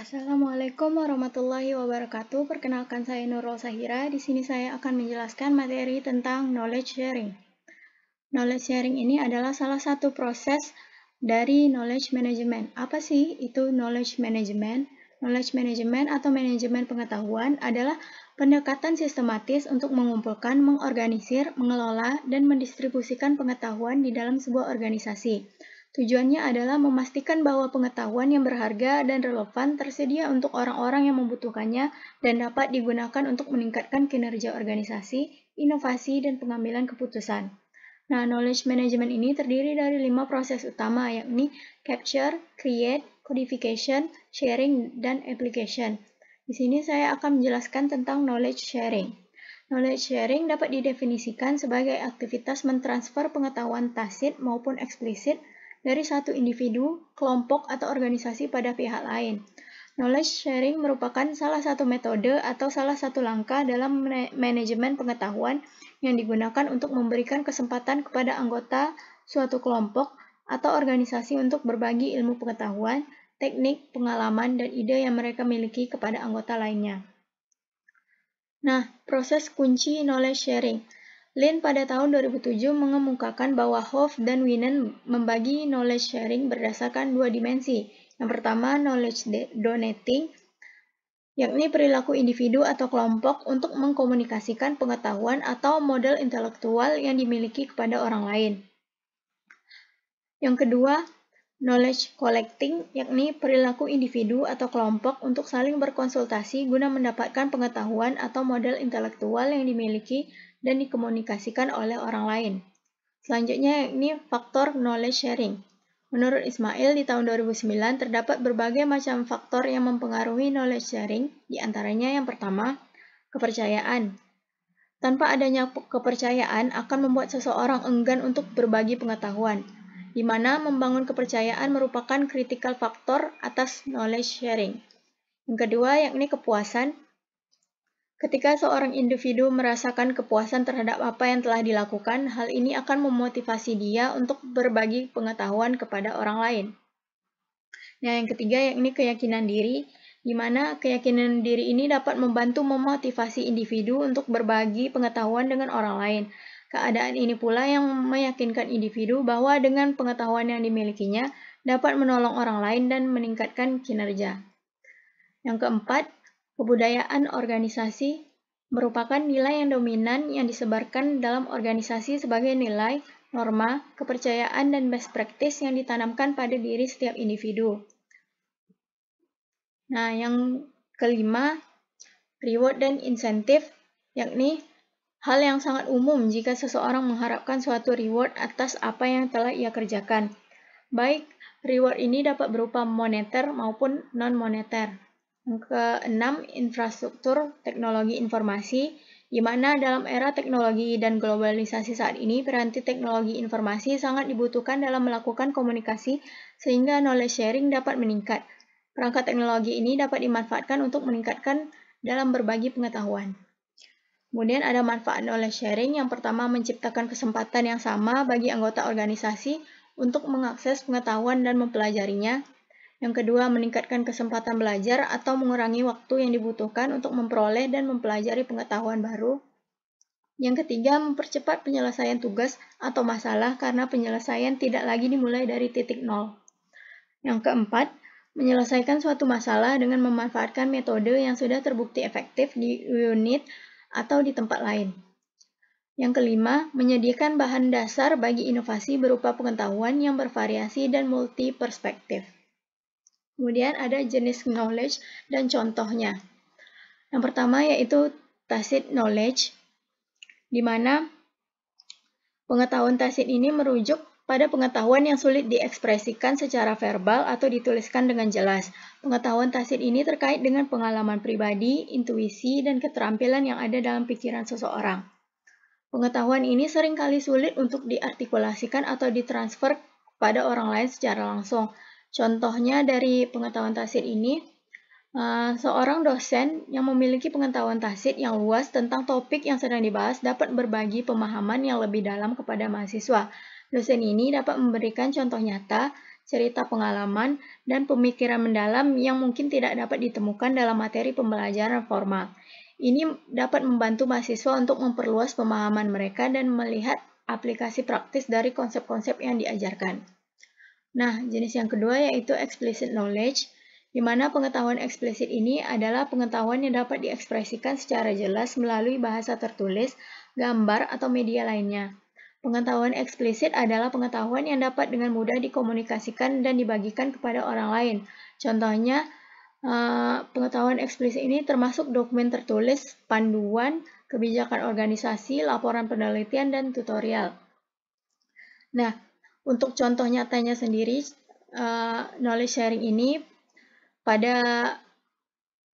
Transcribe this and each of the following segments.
Assalamualaikum warahmatullahi wabarakatuh. Perkenalkan saya Nurul Sahira. Di sini saya akan menjelaskan materi tentang knowledge sharing. Knowledge sharing ini adalah salah satu proses dari knowledge management. Apa sih itu knowledge management? Knowledge management atau manajemen pengetahuan adalah pendekatan sistematis untuk mengumpulkan, mengorganisir, mengelola, dan mendistribusikan pengetahuan di dalam sebuah organisasi. Tujuannya adalah memastikan bahwa pengetahuan yang berharga dan relevan tersedia untuk orang-orang yang membutuhkannya dan dapat digunakan untuk meningkatkan kinerja organisasi, inovasi, dan pengambilan keputusan. Nah, knowledge management ini terdiri dari lima proses utama, yakni capture, create, codification, sharing, dan application. Di sini saya akan menjelaskan tentang knowledge sharing. Knowledge sharing dapat didefinisikan sebagai aktivitas mentransfer pengetahuan tasit maupun eksplisit dari satu individu, kelompok, atau organisasi pada pihak lain. Knowledge sharing merupakan salah satu metode atau salah satu langkah dalam manajemen pengetahuan yang digunakan untuk memberikan kesempatan kepada anggota suatu kelompok atau organisasi untuk berbagi ilmu pengetahuan, teknik, pengalaman, dan ide yang mereka miliki kepada anggota lainnya. Nah, proses kunci knowledge sharing – Lin pada tahun 2007 mengemukakan bahwa Hof dan Winen membagi knowledge sharing berdasarkan dua dimensi. Yang pertama, knowledge donating, yakni perilaku individu atau kelompok untuk mengkomunikasikan pengetahuan atau model intelektual yang dimiliki kepada orang lain. Yang kedua, knowledge collecting, yakni perilaku individu atau kelompok untuk saling berkonsultasi guna mendapatkan pengetahuan atau model intelektual yang dimiliki dan dikomunikasikan oleh orang lain. Selanjutnya ini faktor knowledge sharing. Menurut Ismail, di tahun 2009 terdapat berbagai macam faktor yang mempengaruhi knowledge sharing, di antaranya yang pertama, kepercayaan. Tanpa adanya kepercayaan akan membuat seseorang enggan untuk berbagi pengetahuan, di mana membangun kepercayaan merupakan kritikal faktor atas knowledge sharing. Yang kedua, yakni kepuasan. Ketika seorang individu merasakan kepuasan terhadap apa yang telah dilakukan, hal ini akan memotivasi dia untuk berbagi pengetahuan kepada orang lain. Nah, yang ketiga yakni keyakinan diri, di mana keyakinan diri ini dapat membantu memotivasi individu untuk berbagi pengetahuan dengan orang lain. Keadaan ini pula yang meyakinkan individu bahwa dengan pengetahuan yang dimilikinya dapat menolong orang lain dan meningkatkan kinerja. Yang keempat, Kebudayaan organisasi merupakan nilai yang dominan yang disebarkan dalam organisasi sebagai nilai, norma, kepercayaan, dan best practice yang ditanamkan pada diri setiap individu. Nah, yang kelima, reward dan insentif, yakni hal yang sangat umum jika seseorang mengharapkan suatu reward atas apa yang telah ia kerjakan. Baik, reward ini dapat berupa moneter maupun non-moneter keenam, infrastruktur teknologi informasi, di mana dalam era teknologi dan globalisasi saat ini, peranti teknologi informasi sangat dibutuhkan dalam melakukan komunikasi sehingga knowledge sharing dapat meningkat. Perangkat teknologi ini dapat dimanfaatkan untuk meningkatkan dalam berbagi pengetahuan. Kemudian ada manfaat knowledge sharing yang pertama menciptakan kesempatan yang sama bagi anggota organisasi untuk mengakses pengetahuan dan mempelajarinya. Yang kedua, meningkatkan kesempatan belajar atau mengurangi waktu yang dibutuhkan untuk memperoleh dan mempelajari pengetahuan baru. Yang ketiga, mempercepat penyelesaian tugas atau masalah karena penyelesaian tidak lagi dimulai dari titik nol. Yang keempat, menyelesaikan suatu masalah dengan memanfaatkan metode yang sudah terbukti efektif di unit atau di tempat lain. Yang kelima, menyediakan bahan dasar bagi inovasi berupa pengetahuan yang bervariasi dan multi perspektif. Kemudian ada jenis knowledge dan contohnya. Yang pertama yaitu tacit knowledge, di mana pengetahuan tacit ini merujuk pada pengetahuan yang sulit diekspresikan secara verbal atau dituliskan dengan jelas. Pengetahuan tacit ini terkait dengan pengalaman pribadi, intuisi, dan keterampilan yang ada dalam pikiran seseorang. Pengetahuan ini seringkali sulit untuk diartikulasikan atau ditransfer pada orang lain secara langsung. Contohnya dari pengetahuan tasit ini, eh, seorang dosen yang memiliki pengetahuan tasit yang luas tentang topik yang sedang dibahas dapat berbagi pemahaman yang lebih dalam kepada mahasiswa. Dosen ini dapat memberikan contoh nyata, cerita pengalaman, dan pemikiran mendalam yang mungkin tidak dapat ditemukan dalam materi pembelajaran formal. Ini dapat membantu mahasiswa untuk memperluas pemahaman mereka dan melihat aplikasi praktis dari konsep-konsep yang diajarkan. Nah, jenis yang kedua yaitu explicit knowledge, di mana pengetahuan eksplisit ini adalah pengetahuan yang dapat diekspresikan secara jelas melalui bahasa tertulis, gambar, atau media lainnya. Pengetahuan eksplisit adalah pengetahuan yang dapat dengan mudah dikomunikasikan dan dibagikan kepada orang lain. Contohnya, eh, pengetahuan eksplisit ini termasuk dokumen tertulis, panduan, kebijakan organisasi, laporan penelitian, dan tutorial. Nah, untuk contoh nyatanya sendiri, uh, knowledge sharing ini pada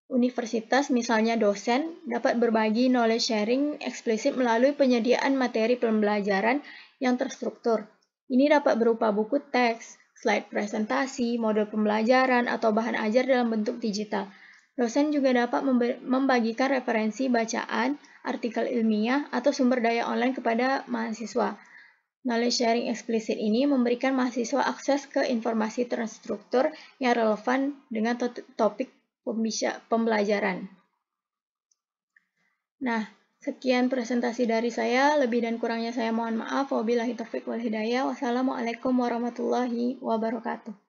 universitas, misalnya dosen, dapat berbagi knowledge sharing eksplisit melalui penyediaan materi pembelajaran yang terstruktur. Ini dapat berupa buku teks, slide presentasi, modul pembelajaran, atau bahan ajar dalam bentuk digital. Dosen juga dapat membagikan referensi bacaan, artikel ilmiah, atau sumber daya online kepada mahasiswa. Knowledge sharing eksplisit ini memberikan mahasiswa akses ke informasi terstruktur yang relevan dengan topik pembelajaran. Nah, sekian presentasi dari saya. Lebih dan kurangnya saya mohon maaf. Wabillahi taufiq wal hidayah. Wassalamualaikum warahmatullahi wabarakatuh.